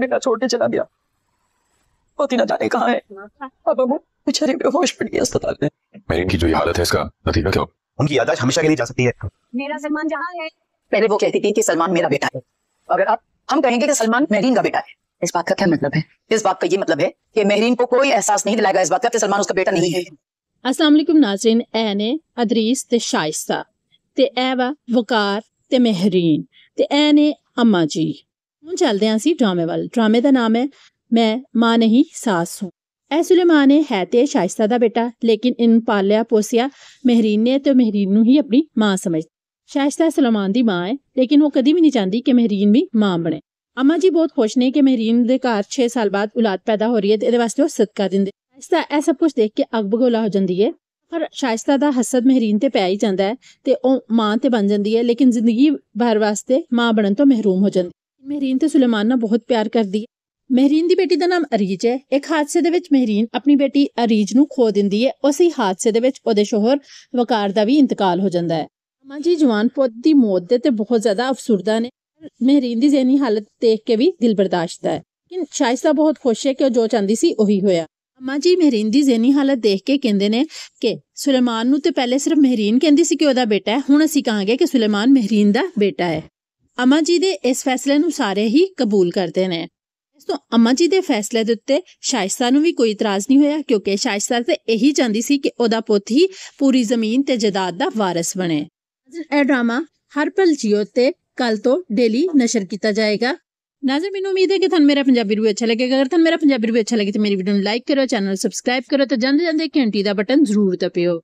बेटा छोड़ के चला गया पति ना जाने कहा है अब हम बेचारे बेहोश पड़ गए अस्पताल में मेरी की जो हालत है इसका नतीजा क्या उनकी यादाश्त हमेशा के लिए जा सकती है मेरा सलमान जहाँ है पहले वो कहती थी कि सलमान मेरा बेटा है अगर आप हम कहेंगे कि सलमान महरीन का बेटा है इस बात का क्या मतलब है इस बात का ये मतलब है कि महरीन को कोई एहसास नहीं दिलाएगा इस बात का कि सलमान उसका बेटा नहीं है असलम नाजरीन ए ने अदरीस ते शाइस्ता ते ए वा वकार ते महरीन ते ए ने अम्मा जी ਹੁਣ ਚੱਲਦੇ ਹਾਂ ਅਸੀਂ ਡਰਾਮੇ ਵੱਲ ਡਰਾਮੇ ਦਾ ਨਾਮ ਹੈ ਮੈਂ ਮਾਂ ਨਹੀਂ ਸਾਸ ਹੂੰ ਐ ਸੁਲੇਮਾਨ ਹੈ ਤੇ ਸ਼ਾਇਸਤਾ ਦਾ ਬੇਟਾ ਲੇਕਿਨ ਇਨ ਪਾਲਿਆ ਪੋਸਿਆ ਮਹਿਰੀਨ ਨੇ ਤੇ ਮਹਿਰੀਨ ਨੂੰ ਹੀ ਆਪਣੀ ਮਾਂ ਸਮਝ ਸ਼ਾਇਸਤਾ ਸੁਲੇਮਾਨ ਦੀ ਮਾਂ ਹੈ ਲੇਕਿਨ ਉਹ ਕਦੀ ਵੀ ਨਹੀਂ ਚਾਹੁੰਦੀ ਕਿ ਮਹਿਰੀਨ ਵੀ ਮਾਂ ਬਣੇ ਅਮਾ ਜੀ ਬਹੁਤ ਖੁਸ਼ ਨੇ ਕਿ ਮਹਿਰੀਨ ਦੇ ਘਰ 6 ਸਾਲ ਬਾਅਦ ਔਲਾਦ ਪੈਦਾ ਹੋ ਰਹੀ ਹੈ ਤੇ ਇਹਦੇ ਵਾਸਤੇ ਉਹ ਸਦਕਾ ਦਿੰਦੇ ਸ਼ਾਇਸਤਾ ਐ ਸਭ ਕੁਝ ਦੇਖ ਕੇ ਅਗਬਗੋਲਾ ਹੋ ਜਾਂਦੀ ਹੈ ਪਰ ਸ਼ਾਇਸਤਾ ਦਾ ਹਸਦ ਮਹਿਰੀਨ ਤੇ ਪੈ ਹੀ ਜਾਂਦਾ ਹੈ ਤੇ ਉਹ ਮਾਂ ਤੇ ਬਣ ਜਾਂਦੀ ਹੈ ਲੇਕਿਨ ਜ਼ਿੰਦਗੀ ਭਰ ਵਾਸਤੇ ਮਾਂ ਬਣਨ ਤੋਂ ਮਹਿਰੂਮ ਹੋ ਜਾਂਦੀ ਮਹਿਰੀਨ ਤੇ ਸੁਲੇਮਾਨ ਨਾਲ ਬਹੁਤ ਪਿਆਰ ਕਰਦੀ ਹੈ ਮਹਿਰੀਨ ਦੀ ਬੇਟੀ ਦਾ ਨਾਮ ਅਰੀਜ ਹੈ ਇੱਕ ਹਾਦਸੇ ਦੇ ਵਿੱਚ ਮਹਿਰੀਨ ਆਪਣੀ ਬੇਟੀ ਅਰੀਜ ਨੂੰ ਖੋ ਦਿੰਦੀ ਹੈ ਉਸੇ ਹਾਦਸੇ ਦੇ ਵਿੱਚ ਉਹਦੇ ਸ਼ੋਹਰ ਵਕਾਰ ਦਾ ਵੀ ਇੰਤਕਾਲ ਹੋ ਜਾਂਦਾ ਹੈ ਮਾਂ ਜੀ ਜਵਾਨ ਪੁੱਤ ਦੀ ਮੌਤ ਦੇ ਤੇ ਬਹੁਤ ਜ਼ਿਆਦਾ ਅਫਸੁਰਦਾ ਨੇ ਮਹਿਰੀਨ ਦੀ ਜ਼ਹਿਨੀ ਹਾਲਤ ਦੇਖ ਕੇ ਵੀ ਦਿਲ ਬਰਦਾਸ਼ਤ ਹੈ ਲੇਕਿਨ ਸ਼ਾਇਸਤਾ ਬਹੁਤ ਖੁਸ਼ ਹੈ ਕਿ ਉਹ ਜੋ ਚਾਹੁੰਦੀ ਸੀ ਉਹੀ ਹੋਇਆ ਮਾਂ ਜੀ ਮਹਿਰੀਨ ਦੀ ਜ਼ਹਿਨੀ ਹਾਲਤ ਦੇਖ ਕੇ ਕਹਿੰਦੇ ਨੇ ਕਿ ਸੁਲੇਮਾਨ ਨੂੰ ਤੇ ਪਹਿਲੇ ਸਿਰਫ ਮਹਿਰੀਨ ਕਹਿੰਦੀ ਸੀ ਕਿ ਉਹਦਾ ਬੇਟਾ ਹੈ ਹੁਣ ਅਸੀਂ ਕਹਾਂਗੇ ਕਿ ਸੁਲੇਮਾਨ ਮਹਿਰੀਨ ਦਾ ਬੇਟਾ ਹੈ ਅਮਾ ਜੀ ਦੇ ਇਸ ਫੈਸਲੇ ਨੂੰ ਸਾਰੇ ਹੀ ਕਬੂਲ ਕਰਦੇ ਨੇ ਇਸ ਤੋਂ ਅਮਾ ਜੀ ਦੇ ਫੈਸਲੇ ਦੇ ਉੱਤੇ ਸ਼ਾਇਸਤਾ ਨੂੰ ਵੀ ਕੋਈ ਇਤਰਾਜ਼ ਨਹੀਂ ਹੋਇਆ ਕਿਉਂਕਿ ਸ਼ਾਇਸਤਾ ਤੇ ਇਹੀ ਚਾਹੁੰਦੀ ਸੀ ਕਿ ਉਹਦਾ ਪੁੱਤ ਹੀ ਪੂਰੀ ਜ਼ਮੀਨ ਤੇ ਜਾਇਦਾਦ ਦਾ ਵਾਰਿਸ ਬਣੇ ਇਹ ਡਰਾਮਾ ਹਰ ਪਲ ਜੀਓ ਤੇ ਕੱਲ ਤੋਂ ਡੇਲੀ ਨਸ਼ਰ ਕੀਤਾ ਜਾਏਗਾ ਨਾਜ਼ਰ ਮੈਨੂੰ ਉਮੀਦ ਹੈ ਕਿ ਤੁਹਾਨੂੰ ਮੇਰਾ ਪੰਜਾਬੀ ਰਿਵਿਊ ਅੱਛਾ ਲੱਗੇਗਾ ਅਗਰ ਤੁਹਾਨੂੰ ਮੇਰਾ ਪੰਜਾਬੀ ਰਿਵਿਊ ਅੱਛਾ ਲੱਗੇ ਤਾਂ ਮੇਰੀ ਵੀਡੀਓ ਨੂੰ ਲਾਈਕ ਕਰੋ ਚੈਨਲ ਸਬਸਕ੍ਰਾਈਬ ਕਰੋ ਤੇ ਜਾਂਦੇ ਜਾਂਦੇ ਘੰਟੀ ਦਾ ਬਟਨ ਜ਼ਰੂਰ ਦਬਿਓ